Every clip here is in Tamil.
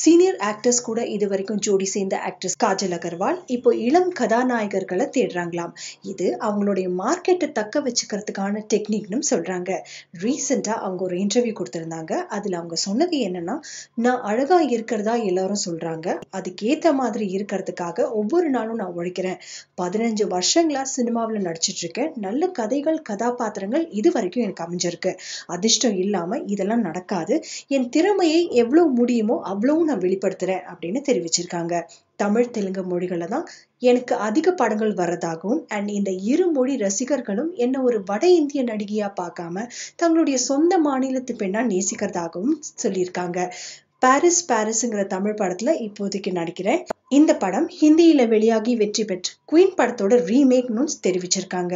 சீனியர் ஆக்டர்ஸ் கூட இது வரைக்கும் ஜோடி சேர்ந்த ஆக்ட்ரஸ் காஜல் அகர்வால் இப்போ இளம் கதாநாயகர்களை தேடுறாங்களாம் இது அவங்களுடைய மார்க்கெட்டை தக்க வச்சுக்கிறதுக்கான டெக்னிக்னு சொல்றாங்க ரீசெண்டா அவங்க ஒரு இன்டர்வியூ கொடுத்திருந்தாங்க அதுல அவங்க சொன்னது என்னன்னா நான் அழகா இருக்கிறதா எல்லாரும் சொல்றாங்க அதுக்கேத்த மாதிரி இருக்கிறதுக்காக ஒவ்வொரு நாளும் நான் உழைக்கிறேன் பதினஞ்சு வருஷங்களா சினிமாவில் நடிச்சிட்டு இருக்கேன் நல்ல கதைகள் கதாபாத்திரங்கள் இது வரைக்கும் எனக்கு அமைஞ்சிருக்கு அதிர்ஷ்டம் இல்லாம இதெல்லாம் நடக்காது என் திறமையை எவ்வளவு முடியுமோ அவ்வளவு அதுவும் நான் அப்படின்னு தெரிவிச்சிருக்காங்க தமிழ் தெலுங்கு மொழிகள்ல தான் எனக்கு அதிக படங்கள் வர்றதாகவும் அண்ட் இந்த இரு மொழி ரசிகர்களும் என்ன ஒரு வட இந்திய நடிகையா பார்க்காம தங்களுடைய சொந்த மாநிலத்து பெண்ணா நேசிக்கிறதாகவும் சொல்லியிருக்காங்க பாரிஸ் பாரிஸ்ங்கிற தமிழ் படத்துல இப்போதைக்கு நடிக்கிறேன் இந்த படம் ஹிந்தியில் வெளியாகி வெற்றி பெற்று குயின் படத்தோட ரீமேக் நூன்ஸ் தெரிவிச்சிருக்காங்க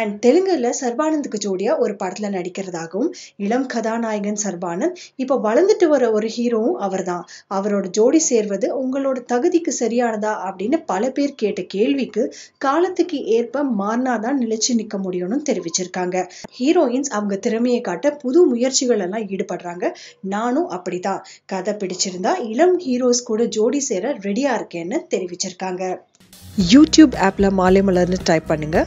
அண்ட் தெலுங்குல சர்பானந்துக்கு ஜோடியாக ஒரு படத்துல நடிக்கிறதாகவும் இளம் கதாநாயகன் சர்பானந்த் இப்போ வளர்ந்துட்டு வர ஒரு ஹீரோவும் அவர் தான் அவரோட ஜோடி சேர்வது உங்களோட தகுதிக்கு சரியானதா அப்படின்னு பல பேர் கேட்ட கேள்விக்கு காலத்துக்கு ஏற்ப மாறினா தான் நிலைச்சு நிற்க முடியும்னு தெரிவிச்சிருக்காங்க ஹீரோயின்ஸ் அவங்க திறமையை காட்ட புது முயற்சிகள் எல்லாம் ஈடுபடுறாங்க நானும் அப்படிதான் கதை பிடிச்சிருந்தா இளம் ஹீரோஸ் கூட ஜோடி சேர ரெடியாக இருக்கேன்னு தெரிவிச்சிருக்காங்க யூடியூப் ஆப்ல மாலை மலர்னு டைப் பண்ணுங்க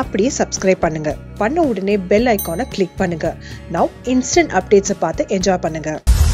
அப்படியே சப்ஸ்கிரைப் பண்ணுங்க பண்ண உடனே பெல் ஐக்கானை கிளிக் பண்ணுங்க நவ் இன்ஸ்டன்ட் அப்டேட்ஸை பார்த்து என்ஜாய் பண்ணுங்க